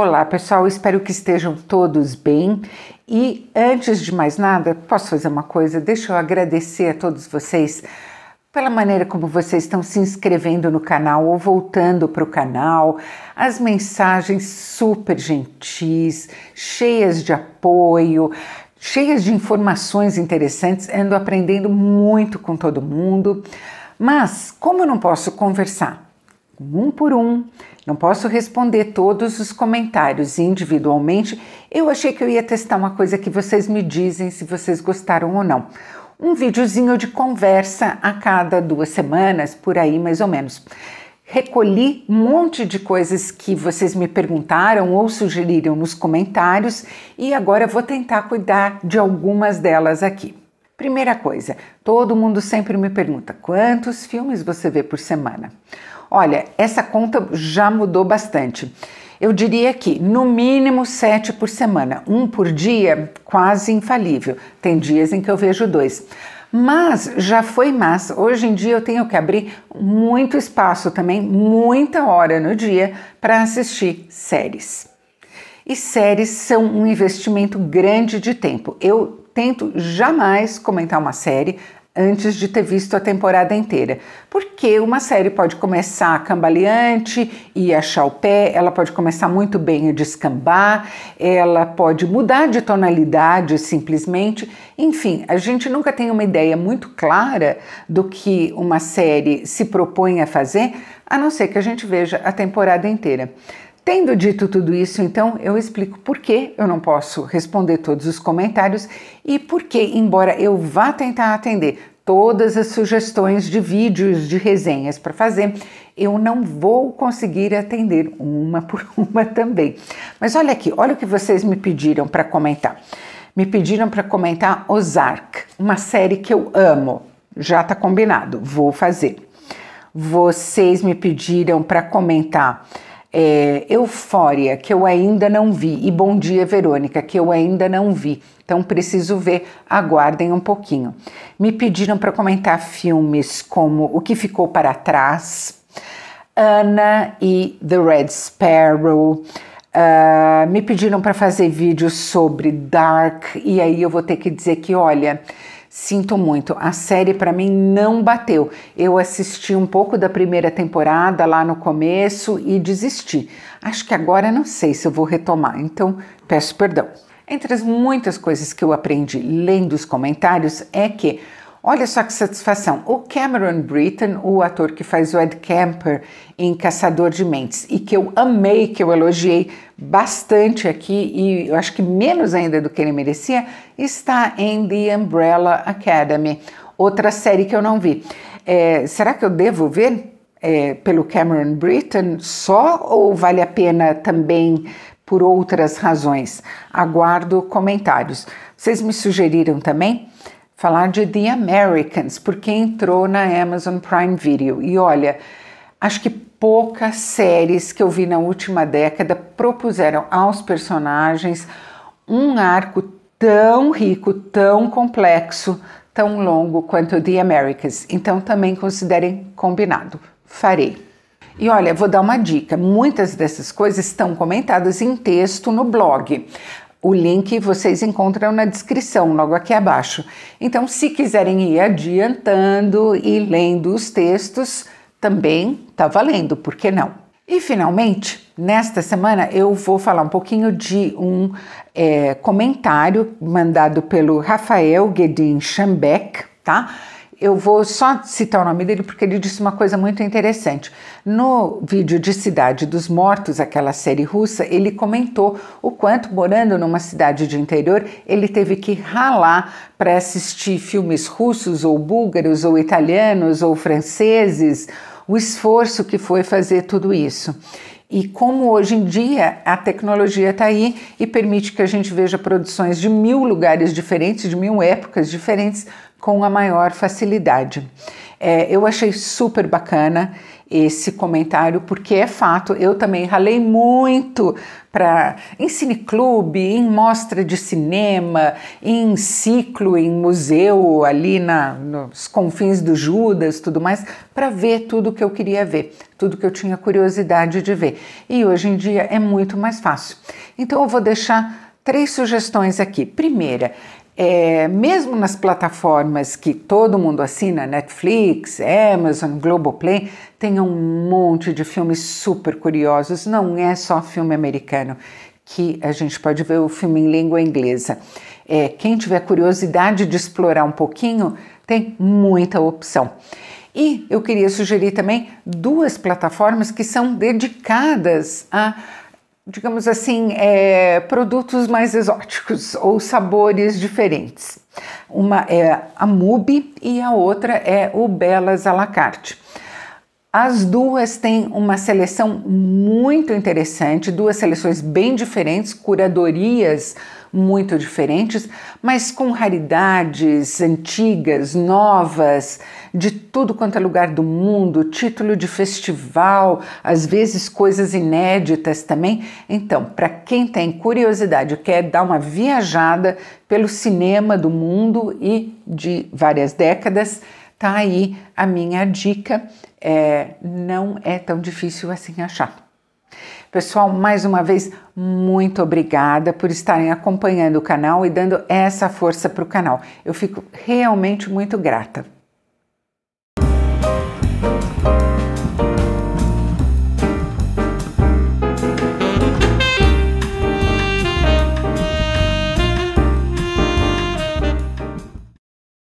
Olá pessoal, espero que estejam todos bem. E antes de mais nada, posso fazer uma coisa? Deixa eu agradecer a todos vocês pela maneira como vocês estão se inscrevendo no canal ou voltando para o canal, as mensagens super gentis, cheias de apoio, cheias de informações interessantes, ando aprendendo muito com todo mundo. Mas, como eu não posso conversar um por um, não posso responder todos os comentários individualmente. Eu achei que eu ia testar uma coisa que vocês me dizem se vocês gostaram ou não. Um videozinho de conversa a cada duas semanas, por aí mais ou menos. Recolhi um monte de coisas que vocês me perguntaram ou sugeriram nos comentários e agora vou tentar cuidar de algumas delas aqui. Primeira coisa, todo mundo sempre me pergunta quantos filmes você vê por semana. Olha, essa conta já mudou bastante. Eu diria que no mínimo sete por semana, um por dia, quase infalível. Tem dias em que eu vejo dois. Mas já foi mais. Hoje em dia eu tenho que abrir muito espaço também, muita hora no dia para assistir séries. E séries são um investimento grande de tempo. Eu tento jamais comentar uma série antes de ter visto a temporada inteira. Porque uma série pode começar cambaleante e achar o pé, ela pode começar muito bem e descambar, ela pode mudar de tonalidade simplesmente. Enfim, a gente nunca tem uma ideia muito clara do que uma série se propõe a fazer, a não ser que a gente veja a temporada inteira. Tendo dito tudo isso, então eu explico por que eu não posso responder todos os comentários e por que, embora eu vá tentar atender todas as sugestões de vídeos, de resenhas para fazer, eu não vou conseguir atender uma por uma também. Mas olha aqui, olha o que vocês me pediram para comentar. Me pediram para comentar Ozark, uma série que eu amo. Já está combinado, vou fazer. Vocês me pediram para comentar é, Eufória, que eu ainda não vi, e Bom Dia Verônica, que eu ainda não vi. Então preciso ver, aguardem um pouquinho. Me pediram para comentar filmes como O que Ficou para Trás, Ana e The Red Sparrow. Uh, me pediram para fazer vídeos sobre Dark, e aí eu vou ter que dizer que, olha, Sinto muito, a série para mim não bateu. Eu assisti um pouco da primeira temporada lá no começo e desisti. Acho que agora não sei se eu vou retomar, então peço perdão. Entre as muitas coisas que eu aprendi lendo os comentários é que Olha só que satisfação. O Cameron Britton, o ator que faz o Ed Kemper em Caçador de Mentes e que eu amei, que eu elogiei bastante aqui e eu acho que menos ainda do que ele merecia, está em The Umbrella Academy, outra série que eu não vi. É, será que eu devo ver é, pelo Cameron Britton só ou vale a pena também por outras razões? Aguardo comentários. Vocês me sugeriram também? falar de The Americans, porque entrou na Amazon Prime Video. E olha, acho que poucas séries que eu vi na última década propuseram aos personagens um arco tão rico, tão complexo, tão longo quanto The Americans. Então também considerem combinado. Farei. E olha, vou dar uma dica: muitas dessas coisas estão comentadas em texto no blog. O link vocês encontram na descrição, logo aqui abaixo. Então, se quiserem ir adiantando e lendo os textos, também tá valendo, por que não? E finalmente, nesta semana eu vou falar um pouquinho de um é, comentário mandado pelo Rafael Guedin Schambeck, tá? eu vou só citar o nome dele porque ele disse uma coisa muito interessante. No vídeo de Cidade dos Mortos, aquela série russa, ele comentou o quanto, morando numa cidade de interior, ele teve que ralar para assistir filmes russos ou búlgaros ou italianos ou franceses, o esforço que foi fazer tudo isso. E como hoje em dia a tecnologia está aí e permite que a gente veja produções de mil lugares diferentes, de mil épocas diferentes, com a maior facilidade. É, eu achei super bacana esse comentário, porque é fato, eu também ralei muito para em cineclube, em mostra de cinema, em ciclo, em museu, ali na, nos confins do Judas, tudo mais, para ver tudo que eu queria ver, tudo que eu tinha curiosidade de ver. E hoje em dia é muito mais fácil. Então eu vou deixar três sugestões aqui. Primeira, é, mesmo nas plataformas que todo mundo assina, Netflix, Amazon, Globoplay, tem um monte de filmes super curiosos, não é só filme americano, que a gente pode ver o filme em língua inglesa. É, quem tiver curiosidade de explorar um pouquinho, tem muita opção. E eu queria sugerir também duas plataformas que são dedicadas a digamos assim, é, produtos mais exóticos ou sabores diferentes. Uma é a Mubi e a outra é o Belas à la carte. As duas têm uma seleção muito interessante, duas seleções bem diferentes, curadorias muito diferentes, mas com raridades antigas, novas, de tudo quanto é lugar do mundo, título de festival, às vezes coisas inéditas também. Então, para quem tem curiosidade, quer dar uma viajada pelo cinema do mundo e de várias décadas, tá aí a minha dica. É, não é tão difícil assim achar. Pessoal, mais uma vez, muito obrigada por estarem acompanhando o canal e dando essa força para o canal. Eu fico realmente muito grata.